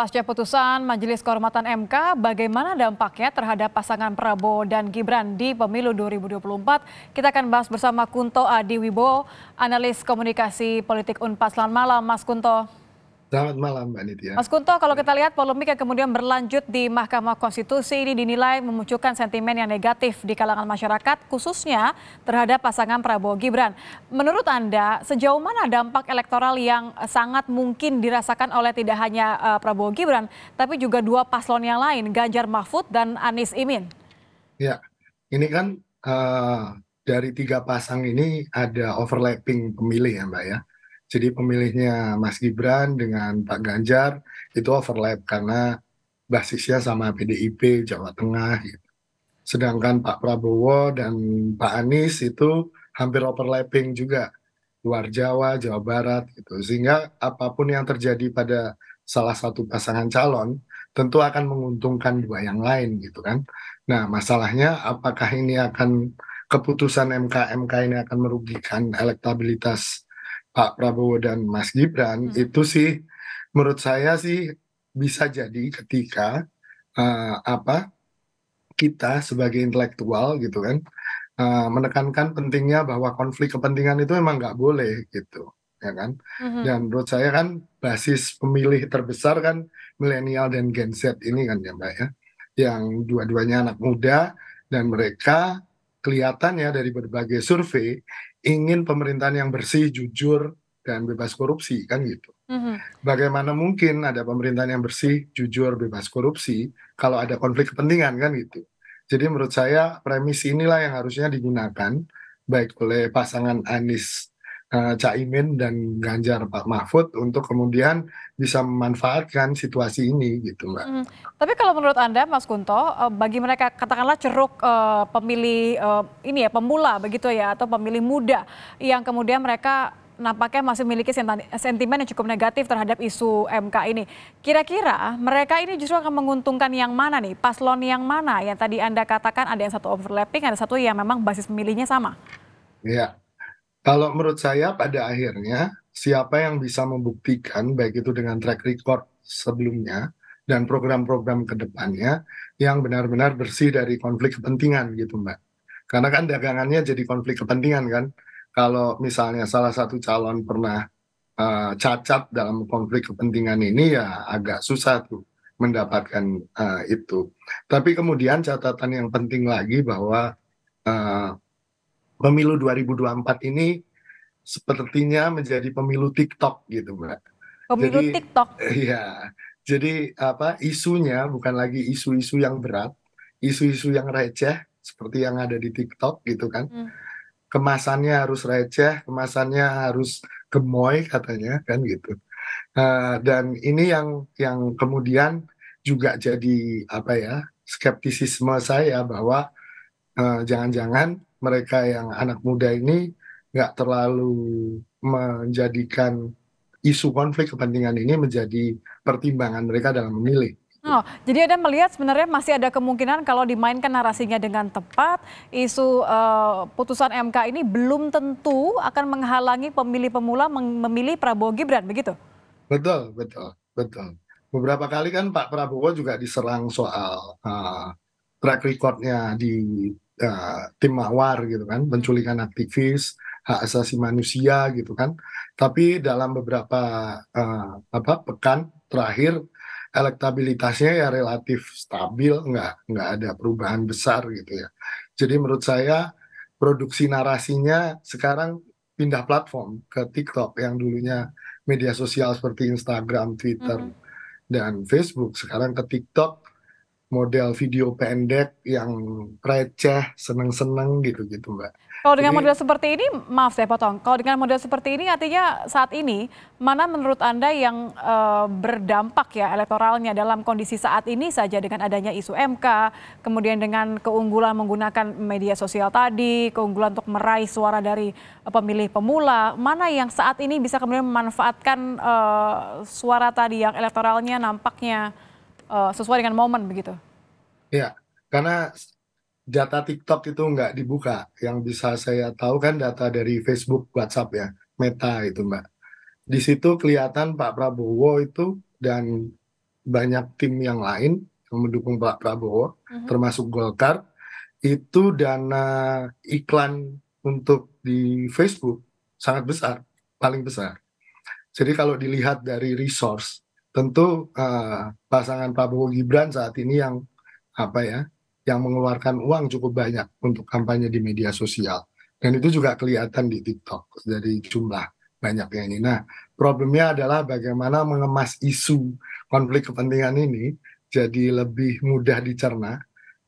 pasca putusan Majelis Kehormatan MK, bagaimana dampaknya terhadap pasangan Prabowo dan Gibran di pemilu 2024? Kita akan bahas bersama Kunto Adi Wibowo, analis komunikasi politik Unpas. Selamat malam, Mas Kunto. Selamat malam Mbak Nitya. Mas Kunto, kalau kita lihat polemik yang kemudian berlanjut di Mahkamah Konstitusi ini dinilai memunculkan sentimen yang negatif di kalangan masyarakat, khususnya terhadap pasangan Prabowo Gibran. Menurut Anda, sejauh mana dampak elektoral yang sangat mungkin dirasakan oleh tidak hanya eh, Prabowo Gibran, tapi juga dua paslon yang lain, Ganjar Mahfud dan Anies Imin? Ya, ini kan uh, dari tiga pasang ini ada overlapping pemilih ya Mbak ya jadi pemilihnya Mas Gibran dengan Pak Ganjar itu overlap karena basisnya sama PDIP Jawa Tengah gitu. Sedangkan Pak Prabowo dan Pak Anies itu hampir overlapping juga luar Jawa, Jawa Barat Itu Sehingga apapun yang terjadi pada salah satu pasangan calon tentu akan menguntungkan dua yang lain gitu kan. Nah, masalahnya apakah ini akan keputusan MK MK ini akan merugikan elektabilitas Pak Prabowo dan Mas Gibran hmm. itu sih menurut saya sih bisa jadi ketika uh, apa kita sebagai intelektual gitu kan uh, menekankan pentingnya bahwa konflik kepentingan itu memang nggak boleh gitu ya kan hmm dan menurut saya kan basis pemilih terbesar kan milenial dan Gen Z ini kan ya mbak ya yang dua-duanya anak muda dan mereka kelihatannya dari berbagai survei ingin pemerintahan yang bersih, jujur, dan bebas korupsi kan gitu. Mm-hmm. Bagaimana mungkin ada pemerintahan yang bersih, jujur, bebas korupsi kalau ada konflik kepentingan kan gitu. Jadi menurut saya premis inilah yang harusnya digunakan baik oleh pasangan Anies Eh, Caimin dan Ganjar Pak Mahfud untuk kemudian bisa memanfaatkan situasi ini gitu Mbak. Hmm. Tapi kalau menurut Anda Mas Kunto eh, bagi mereka katakanlah ceruk uh, pemilih uh, ini ya pemula begitu ya atau pemilih muda yang kemudian mereka nampaknya masih memiliki sentimen yang cukup negatif terhadap isu MK ini. Kira-kira mereka ini justru akan menguntungkan yang mana nih? Paslon yang mana? Yang tadi Anda katakan ada yang satu overlapping, ada satu yang memang basis pemilihnya sama. Iya. Kalau menurut saya pada akhirnya siapa yang bisa membuktikan baik itu dengan track record sebelumnya dan program-program kedepannya yang benar-benar bersih dari konflik kepentingan gitu mbak. Karena kan dagangannya jadi konflik kepentingan kan. Kalau misalnya salah satu calon pernah uh, cacat dalam konflik kepentingan ini ya agak susah tuh mendapatkan uh, itu. Tapi kemudian catatan yang penting lagi bahwa uh, pemilu 2024 ini sepertinya menjadi pemilu TikTok gitu, Mbak. Pemilu jadi, TikTok. Iya. Jadi apa isunya bukan lagi isu-isu yang berat, isu-isu yang receh seperti yang ada di TikTok gitu kan. Hmm. Kemasannya harus receh, kemasannya harus gemoy katanya kan gitu. Uh, dan ini yang yang kemudian juga jadi apa ya skeptisisme saya bahwa eh, jangan-jangan uh, jangan -jangan mereka yang anak muda ini nggak terlalu menjadikan isu konflik kepentingan ini menjadi pertimbangan mereka dalam memilih. Oh, jadi ada melihat sebenarnya masih ada kemungkinan kalau dimainkan narasinya dengan tepat, isu uh, putusan MK ini belum tentu akan menghalangi pemilih pemula memilih Prabowo Gibran, begitu? Betul, betul, betul. Beberapa kali kan Pak Prabowo juga diserang soal uh, track recordnya di uh, tim mawar gitu kan, penculikan aktivis, hak asasi manusia gitu kan. Tapi dalam beberapa uh, apa pekan terakhir elektabilitasnya ya relatif stabil, nggak nggak ada perubahan besar gitu ya. Jadi menurut saya produksi narasinya sekarang pindah platform ke TikTok yang dulunya media sosial seperti Instagram, Twitter, mm -hmm. dan Facebook sekarang ke TikTok model video pendek yang receh, seneng-seneng gitu-gitu Mbak. Kalau dengan model seperti ini, maaf saya potong, kalau dengan model seperti ini artinya saat ini, mana menurut Anda yang e, berdampak ya elektoralnya dalam kondisi saat ini saja dengan adanya isu MK, kemudian dengan keunggulan menggunakan media sosial tadi, keunggulan untuk meraih suara dari eh, pemilih pemula, mana yang saat ini bisa kemudian memanfaatkan e, suara tadi yang elektoralnya nampaknya uh, sesuai dengan momen begitu. Iya, karena data TikTok itu nggak dibuka. Yang bisa saya tahu kan data dari Facebook, WhatsApp ya, Meta itu Mbak. Di situ kelihatan Pak Prabowo itu dan banyak tim yang lain yang mendukung Pak Prabowo, uh-huh. termasuk Golkar, itu dana iklan untuk di Facebook sangat besar, paling besar. Jadi kalau dilihat dari resource, tentu eh, pasangan prabowo gibran saat ini yang apa ya yang mengeluarkan uang cukup banyak untuk kampanye di media sosial dan itu juga kelihatan di TikTok dari jumlah banyaknya ini. Nah, problemnya adalah bagaimana mengemas isu konflik kepentingan ini jadi lebih mudah dicerna,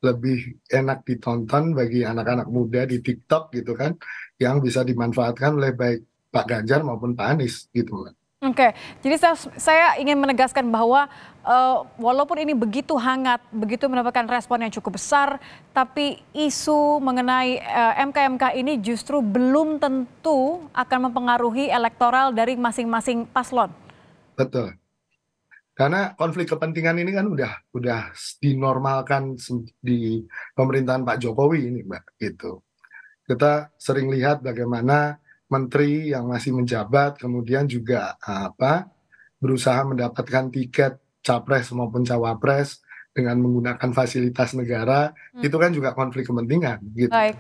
lebih enak ditonton bagi anak-anak muda di TikTok gitu kan, yang bisa dimanfaatkan oleh baik Pak Ganjar maupun Pak Anies gitu kan. Oke, jadi saya, saya ingin menegaskan bahwa uh, walaupun ini begitu hangat, begitu mendapatkan respon yang cukup besar, tapi isu mengenai uh, eh, mk ini justru belum tentu akan mempengaruhi elektoral dari masing-masing paslon. Betul. Karena konflik kepentingan ini kan udah udah dinormalkan di pemerintahan Pak Jokowi ini, Mbak, gitu. Kita sering lihat bagaimana menteri yang masih menjabat kemudian juga apa berusaha mendapatkan tiket capres maupun cawapres dengan menggunakan fasilitas negara hmm. itu kan juga konflik kepentingan gitu. Baik.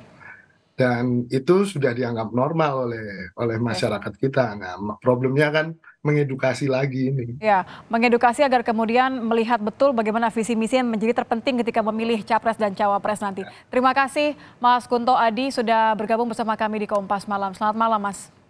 Dan itu sudah dianggap normal oleh oleh masyarakat kita. Nah, problemnya kan mengedukasi lagi ini. Ya, mengedukasi agar kemudian melihat betul bagaimana visi misi yang menjadi terpenting ketika memilih capres dan cawapres nanti. Ya. Terima kasih Mas Kunto Adi sudah bergabung bersama kami di Kompas Malam. Selamat malam Mas.